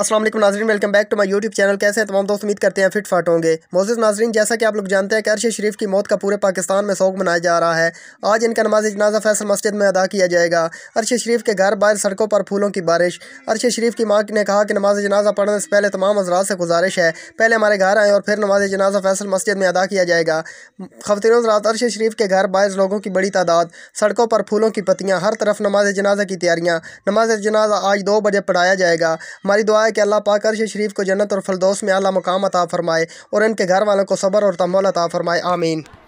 Aslam Nazran welcome back to my YouTube channel कैसे हैं तमाम दोस्त उम्मीद करते हैं फिट फाट होंगे मोजिज नाजरन जैसा कि आप लोग जानते हैं कि अरशद शरीफ की मौत का पूरे पाकिस्तान में शौक मनाया जा रहा है आज इनका नमाज जनाजा फैसल मस्जिद में अदा किया जाएगा अरशद शरीफ के घर बाहर सड़कों पर फूलों की बारिश अरशद शरीफ की माँ ने कहा कि नमाज जनाजा पढ़ने से पहले तमाम हजरात से गुजारिश है पहले हमारे घर आएँ और फिर नमाज जनाजा फैसल मस्जिद में अदा किया जाएगा खवतिन रात अरशद शरीफ के घर बाहर लोगों की बड़ी तादाद सड़कों पर फूलों की पत्तियाँ हर तरफ नमाज जनाजा की तैयारियाँ नमाज जनाजा आज दो बजे पढ़ाया जाएगा हमारी दुआ दुआ है कि अल्लाह पाक अर्श शरीफ को जन्नत और फलदोस में अला मकाम अता फ़रमाए और इनके घर वालों को सब्र और तमल अता फ़रमाए आमीन